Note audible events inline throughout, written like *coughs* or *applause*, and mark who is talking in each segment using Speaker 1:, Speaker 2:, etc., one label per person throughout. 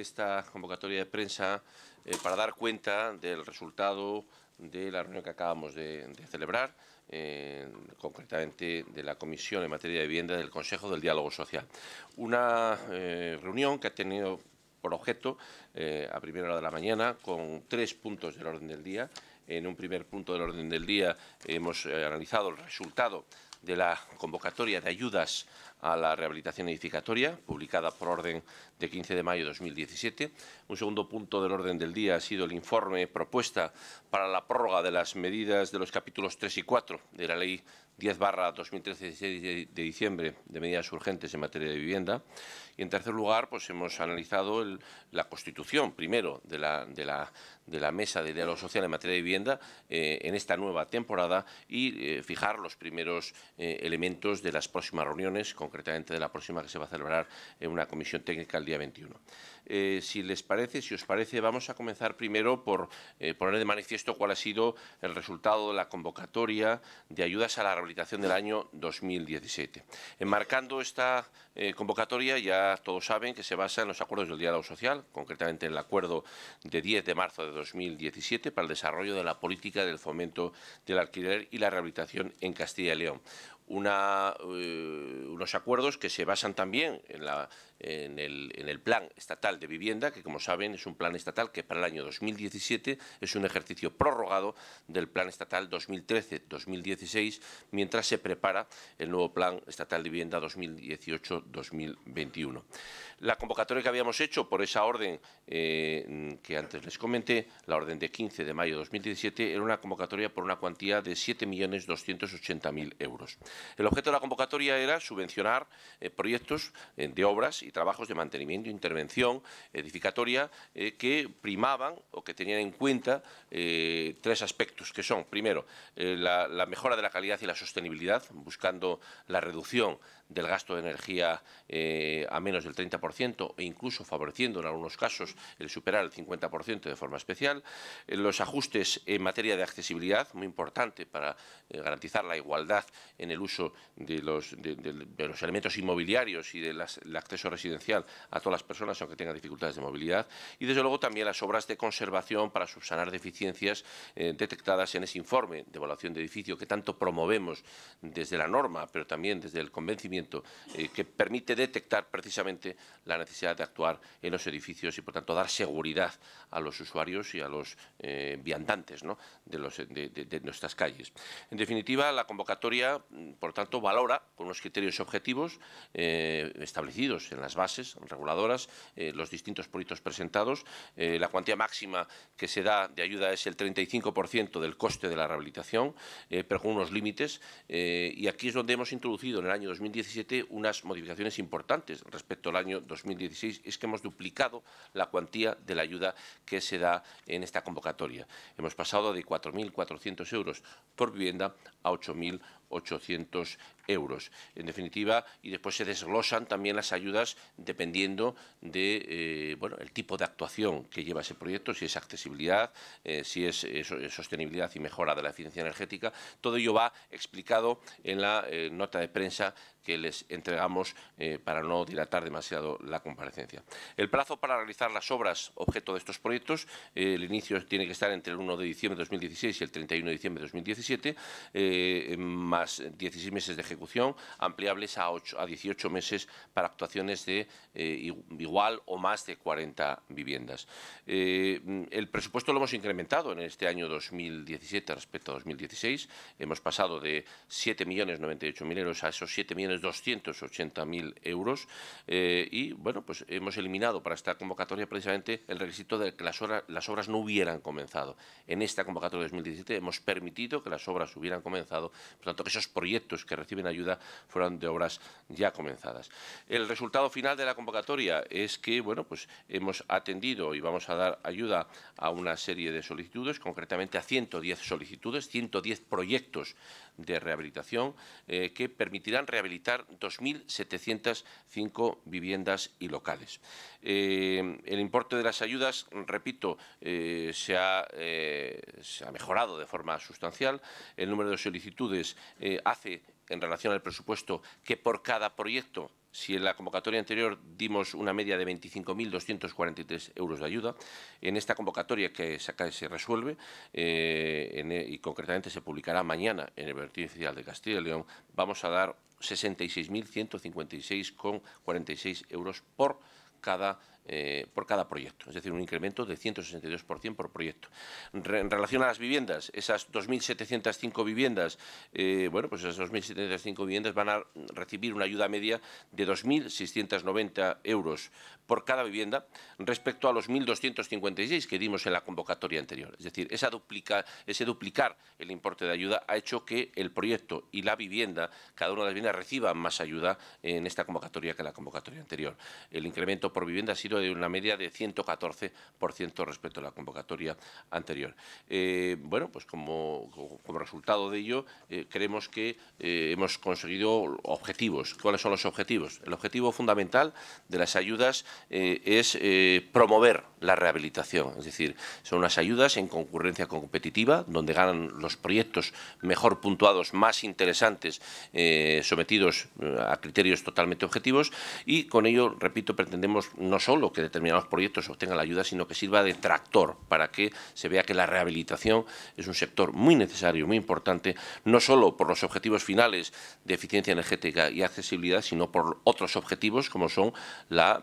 Speaker 1: esta convocatoria de prensa eh, para dar cuenta del resultado de la reunión que acabamos de, celebrar, eh, concretamente de la Comisión en materia de vivienda del Consejo del Diálogo Social. Una eh, reunión que ha tenido por objeto a primera hora de la mañana con tres puntos del orden del día. En un primer punto del orden del día hemos analizado el resultado de la convocatoria de ayudas a la rehabilitación edificatoria, publicada por orden de 15 de mayo de 2017. Un segundo punto del orden del día ha sido el informe propuesta para la prórroga de las medidas de los capítulos 3 y 4 de la Ley 10 barra 2013 de diciembre de medidas urgentes en materia de vivienda. Y en tercer lugar, pues hemos analizado la constitución primero de la, mesa de diálogo social en materia de vivienda eh, en esta nueva temporada y eh, fijar los primeros eh, elementos de las próximas reuniones, con concretamente de la próxima que se va a celebrar en una comisión técnica el día 21. Eh, si les parece, si os parece, vamos a comenzar primero por eh, poner de manifiesto cuál ha sido el resultado de la convocatoria de ayudas a la rehabilitación del año 2017. Enmarcando esta eh, convocatoria, ya todos saben que se basa en los acuerdos del diálogo social, concretamente en el acuerdo de 10 de marzo de 2017 para el desarrollo de la política del fomento del alquiler y la rehabilitación en Castilla y León una, eh, unos acuerdos que se basan también en la, en el, Plan Estatal de Vivienda, que como saben es un plan estatal que para el año 2017 es un ejercicio prorrogado del Plan Estatal 2013-2016, mientras se prepara el nuevo Plan Estatal de Vivienda 2018-2021. La convocatoria que habíamos hecho por esa orden eh, que antes les comenté, la orden de 15 de mayo de 2017, era una convocatoria por una cuantía de 7.280.000 euros. El objeto de la convocatoria era subvencionar eh, proyectos eh, de obras y trabajos de mantenimiento intervención edificatoria eh, que primaban o que tenían en cuenta eh, tres aspectos, que son, primero, eh, la, mejora de la calidad y la sostenibilidad, buscando la reducción del gasto de energía eh, a menos del 30% e incluso favoreciendo en algunos casos el superar el 50% de forma especial. Eh, los ajustes en materia de accesibilidad, muy importante para eh, garantizar la igualdad en el uso de los, de, los elementos inmobiliarios y del acceso residencial a todas las personas, aunque tengan dificultades de movilidad. Y desde luego también las obras de conservación para subsanar deficiencias detectadas en ese informe de evaluación de edificio que tanto promovemos desde la norma, pero también desde el convencimiento eh, que permite detectar precisamente la necesidad de actuar en los edificios y, por tanto, dar seguridad a los usuarios y a los eh, viandantes de, nuestras calles. En definitiva, la convocatoria, mm, por tanto, valora con unos criterios objetivos eh, establecidos en las bases reguladoras los distintos proyectos presentados. la cuantía máxima que se da de ayuda es el 35% del coste de la rehabilitación, pero con unos límites. y aquí es donde hemos introducido en el año 2017 unas modificaciones importantes respecto al año 2016, es que hemos duplicado la cuantía de la ayuda que se da en esta convocatoria. Hemos pasado de 4.400 euros por vivienda a 8.000 800 euros. En definitiva, y después se desglosan también las ayudas dependiendo de eh, bueno, el tipo de actuación que lleva ese proyecto, si es accesibilidad, eh, si es, eh, sostenibilidad y mejora de la eficiencia energética. Todo ello va explicado en la nota de prensa que les entregamos para no dilatar demasiado la comparecencia. El plazo para realizar las obras objeto de estos proyectos, el inicio tiene que estar entre el 1 de diciembre de 2016 y el 31 de diciembre de 2017 más 16 meses de ejecución, ampliables a, 8, a 18 meses para actuaciones de eh, igual o más de 40 viviendas. Eh, el presupuesto lo hemos incrementado en este año 2017 respecto a 2016. Hemos pasado de 7.098.000 euros a esos 7.280.000 euros. Eh, y, bueno, pues hemos eliminado para esta convocatoria precisamente el requisito de que las, las obras no hubieran comenzado. En esta convocatoria de 2017 hemos permitido que las obras hubieran comenzado, esos proyectos que reciben ayuda fueron de obras ya comenzadas. El resultado final de la convocatoria es que, bueno, pues hemos atendido y vamos a dar ayuda a una serie de solicitudes, concretamente a 110 solicitudes, 110 proyectos de rehabilitación eh, que permitirán rehabilitar 2.705 viviendas y locales. Eh, el importe de las ayudas, repito, eh, se, ha, mejorado de forma sustancial. El número de solicitudes hace en relación al presupuesto que por cada proyecto, si en la convocatoria anterior dimos una media de 25.243 euros de ayuda, en esta convocatoria que se, resuelve eh, e, y concretamente se publicará mañana en el vertido Oficial de Castilla y León, vamos a dar 66.156,46 euros por cada, eh, por cada proyecto, es decir, un incremento de 162% por proyecto. en relación a las viviendas, esas 2.705 viviendas, eh, bueno, pues esas 2.705 viviendas van a recibir una ayuda media de 2.690 euros por cada vivienda respecto a los 1.256 que dimos en la convocatoria anterior. Es decir, ese duplicar el importe de ayuda ha hecho que el proyecto y la vivienda, cada una de las viviendas, reciban más ayuda en esta convocatoria que en la convocatoria anterior. El incremento por vivienda ha sido de una media de 114% respecto a la convocatoria anterior. Eh, bueno, pues como, resultado de ello, eh, creemos que eh, hemos conseguido objetivos. ¿Cuáles son los objetivos? El objetivo fundamental de las ayudas eh, es eh, promover la rehabilitación. Es decir, son unas ayudas en concurrencia competitiva, donde ganan los proyectos mejor puntuados, más interesantes, eh, sometidos a criterios totalmente objetivos. Y con ello, repito, pretendemos no solo que determinados proyectos obtengan la ayuda, sino que sirva de tractor para que se vea que la rehabilitación es un sector muy necesario, muy importante, no solo por los objetivos finales de eficiencia energética y accesibilidad, sino por otros objetivos como son la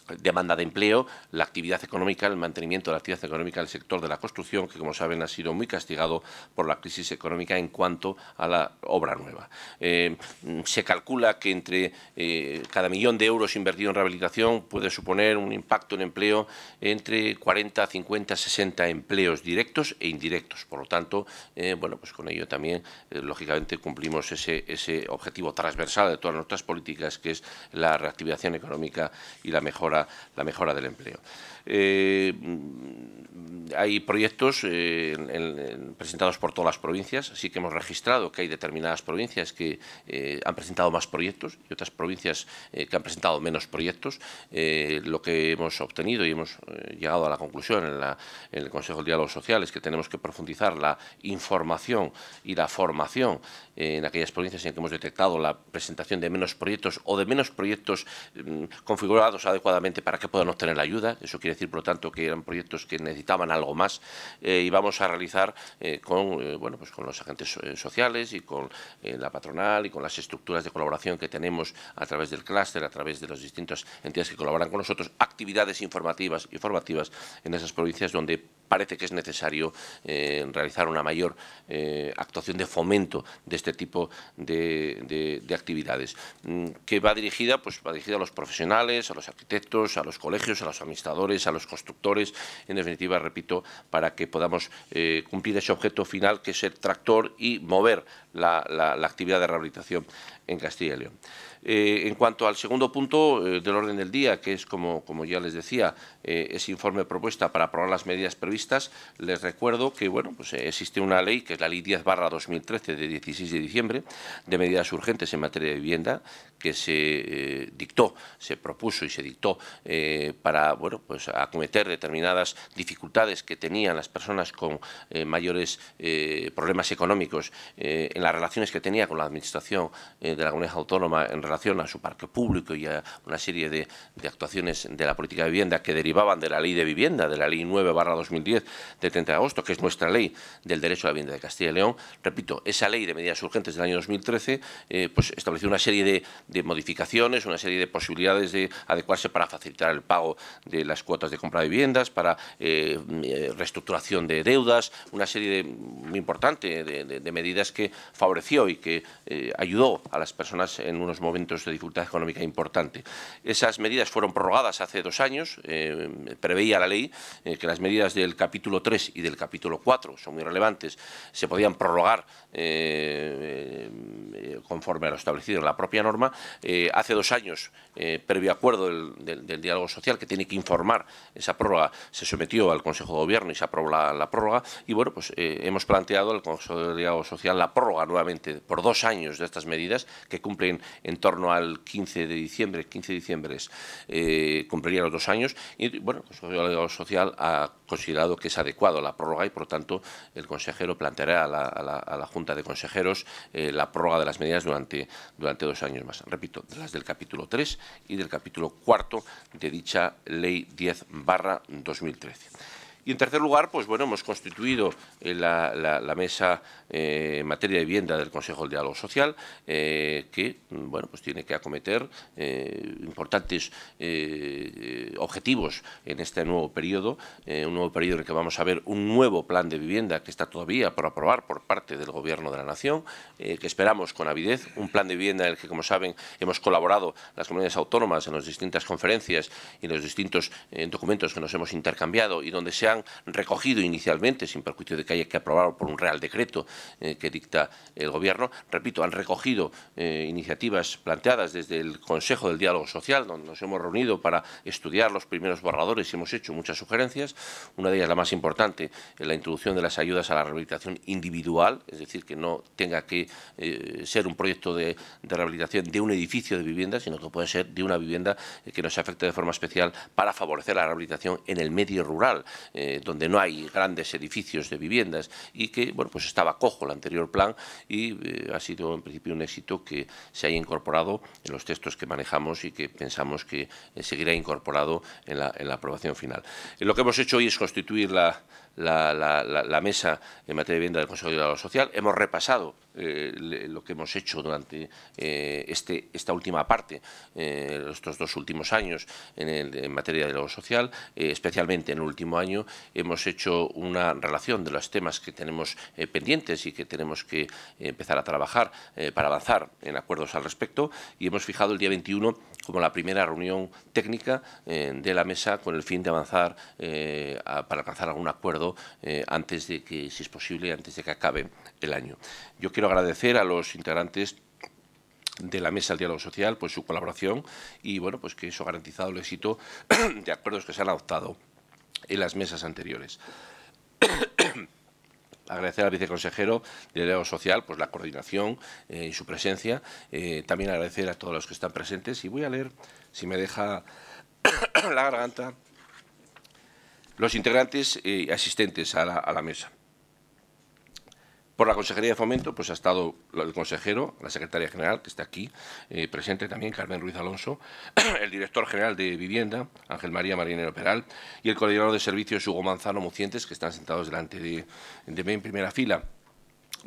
Speaker 1: demanda de empleo, la actividad económica, el mantenimiento de la actividad económica del sector de la construcción, que como saben ha sido muy castigado por la crisis económica en cuanto a la obra nueva. Eh, se calcula que entre eh, cada millón de euros invertido en rehabilitación puede suponer un impacto en empleo entre 40, 50, 60 empleos directos e indirectos. Por lo tanto, eh, bueno, pues con ello también, lógicamente, cumplimos ese, ese objetivo transversal de todas nuestras políticas, que es la reactivación económica y la mejora la mejora del empleo. Eh, hay proyectos eh, presentados por todas las provincias, ...así que hemos registrado que hay determinadas provincias que eh, han presentado más proyectos y otras provincias que han presentado menos proyectos. lo que hemos obtenido y hemos llegado a la conclusión en, el Consejo de Diálogo Social es que tenemos que profundizar la información y la formación en aquellas provincias en que hemos detectado la presentación de menos proyectos o de menos proyectos mm, configurados adecuadamente para que puedan obtener la ayuda. Eso quiere decir, por lo tanto, que eran proyectos que necesitaban algo más eh, y vamos a realizar eh, con, eh, bueno, pues con los agentes sociales y con la patronal y con las estructuras de colaboración que tenemos a través del clúster, a través de las distintas entidades que colaboran con nosotros, actividades informativas y formativas en esas provincias donde parece que es necesario eh, realizar una mayor eh, actuación de fomento de este tipo de, actividades, mm, que va dirigida, pues, va dirigida a los profesionales, a los arquitectos, a los colegios, a los administradores, a los constructores, en definitiva, repito, para que podamos eh, cumplir ese objeto final que es el tractor y mover la actividad de rehabilitación en Castilla y León. Eh, en cuanto al segundo punto eh, del orden del día, que es, como, ya les decía, eh, ese informe propuesta para aprobar las medidas previstas, les recuerdo que bueno, pues, existe una ley, que es la Ley 10-2013 de 16 de diciembre, de medidas urgentes en materia de vivienda, que se dictó, se propuso y se dictó para bueno, pues, acometer determinadas dificultades que tenían las personas con mayores problemas económicos en las relaciones que tenía con la Administración de la Comunidad Autónoma en a su parque público y a una serie de, actuaciones de la política de vivienda que derivaban de la ley de vivienda, de la ley 9 barra 2010 de 30 de agosto, que es nuestra ley del derecho a la vivienda de Castilla y León. Repito, esa ley de medidas urgentes del año 2013 eh, pues estableció una serie de, modificaciones, una serie de posibilidades de adecuarse para facilitar el pago de las cuotas de compra de viviendas, para eh, eh, reestructuración de deudas, una serie de, muy importante de, medidas que favoreció y que ayudó a las personas en unos momentos de dificultad económica importante. Esas medidas fueron prorrogadas hace dos años, eh, preveía la ley eh, que las medidas del capítulo 3 y del capítulo 4, son muy relevantes, se podían prorrogar eh, conforme a lo establecido en la propia norma. hace dos años, previo acuerdo del, diálogo social, que tiene que informar esa prórroga, se sometió al Consejo de Gobierno y se aprobó la, prórroga. Y bueno, pues hemos planteado al Consejo de Diálogo Social la prórroga nuevamente por dos años de estas medidas que cumplen en torno torno al 15 de diciembre, 15 de diciembre eh, cumpliría los dos años y bueno, el Consejo Social ha considerado que es adecuado la prórroga y por lo tanto el consejero planteará a la, Junta de Consejeros eh, la prórroga de las medidas durante, durante dos años más. Repito, las del capítulo 3 y del capítulo 4 de dicha Ley 10 2013. Y en tercer lugar, pues bueno, hemos constituido eh, la, mesa eh, en materia de vivienda del Consejo del Diálogo Social, eh, que mm, bueno, pues tiene que acometer importantes objetivos en este nuevo periodo, un nuevo periodo en el que vamos a ver un nuevo plan de vivienda que está todavía por aprobar por parte del Gobierno de la Nación, que esperamos con avidez, un plan de vivienda en el que, como saben, hemos colaborado las comunidades autónomas en las distintas conferencias y en los distintos documentos que nos hemos intercambiado y donde se ha han recogido inicialmente, sin perjuicio de que haya que aprobarlo por un real decreto eh, que dicta el Gobierno, repito, han recogido eh, iniciativas planteadas desde el Consejo del Diálogo Social, donde nos hemos reunido para estudiar los primeros borradores y hemos hecho muchas sugerencias. Una de ellas, la más importante, es la introducción de las ayudas a la rehabilitación individual, es decir, que no tenga que eh, ser un proyecto de, rehabilitación de un edificio de vivienda, sino que puede ser de una vivienda que nos afecte de forma especial para favorecer la rehabilitación en el medio rural. Eh, donde no hay grandes edificios de viviendas y que bueno, pues estaba cojo el anterior plan y eh, ha sido en principio un éxito que se haya incorporado en los textos que manejamos y que pensamos que eh, seguirá incorporado en la, en la aprobación final. lo que hemos hecho hoy es constituir la, la, mesa en materia de vivienda del Consejo de Social. Hemos repasado eh, lo que hemos hecho durante eh, este, esta última parte, eh, estos dos últimos años en, materia de lo social, especialmente en el último año hemos hecho una relación de los temas que tenemos pendientes y que tenemos que empezar a trabajar para avanzar en acuerdos al respecto y hemos fijado el día 21 como la primera reunión técnica de la mesa con el fin de avanzar para alcanzar algún acuerdo eh, antes de que, si es posible, antes de que acabe el año. Yo quiero agradecer a los integrantes de la mesa del diálogo social, por su colaboración y bueno, pues que eso ha garantizado el éxito *coughs* de acuerdos que se han adoptado en las mesas anteriores. *coughs* agradecer al viceconsejero de Diálogo Social por pues, la coordinación eh, y su presencia. Eh, también agradecer a todos los que están presentes. Y voy a leer, si me deja *coughs* la garganta, los integrantes y eh, asistentes a la, mesa. Por la Consejería de Fomento pues, ha estado el consejero, la secretaria general, que está aquí eh, presente también, Carmen Ruiz Alonso, *clears throat* el director general de Vivienda, Ángel María Marinero Peral, y el coordinador de servicios, Hugo Manzano Mucientes, que están sentados delante de mí en primera fila.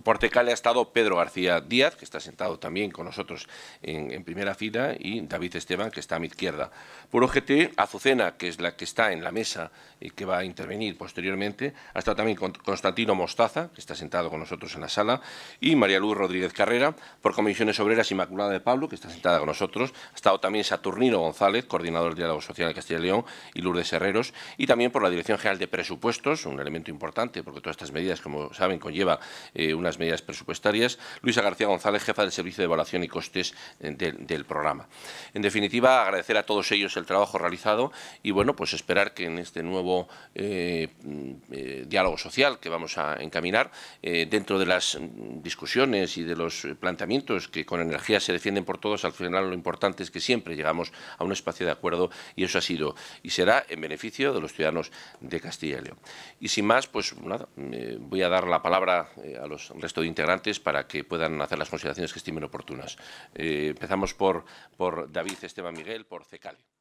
Speaker 1: Por Tecale ha estado Pedro García Díaz, que está sentado también con nosotros en, primera fila, y David Esteban, que está a mi izquierda. Por OGT, Azucena, que es la que está en la mesa y eh, que va a intervenir posteriormente. Ha estado también Constantino Mostaza, que está sentado con nosotros en la sala, y María Luz Rodríguez Carrera. Por Comisiones Obreras, Inmaculada de Pablo, que está sentada con nosotros. Ha estado también Saturnino González, coordinador del Diálogo Social de Castilla y León, y Lourdes Herreros. Y también por la Dirección General de Presupuestos, un elemento importante, porque todas estas medidas, como saben, conlleva eh, las medidas presupuestarias. Luisa García González, jefa del Servicio de Evaluación y Costes eh, del, programa. En definitiva, agradecer a todos ellos el trabajo realizado y, bueno, pues esperar que en este nuevo eh, mm, eh, diálogo social que vamos a encaminar, dentro de las mm, discusiones y de los planteamientos que con energía se defienden por todos, al final lo importante es que siempre llegamos a un espacio de acuerdo y eso ha sido y será en beneficio de los ciudadanos de Castilla y León. Y sin más, pues nada, voy a dar la palabra a los el resto de integrantes para que puedan hacer las consideraciones que estimen oportunas. Eh, empezamos por, por David Esteban Miguel, por CECALE.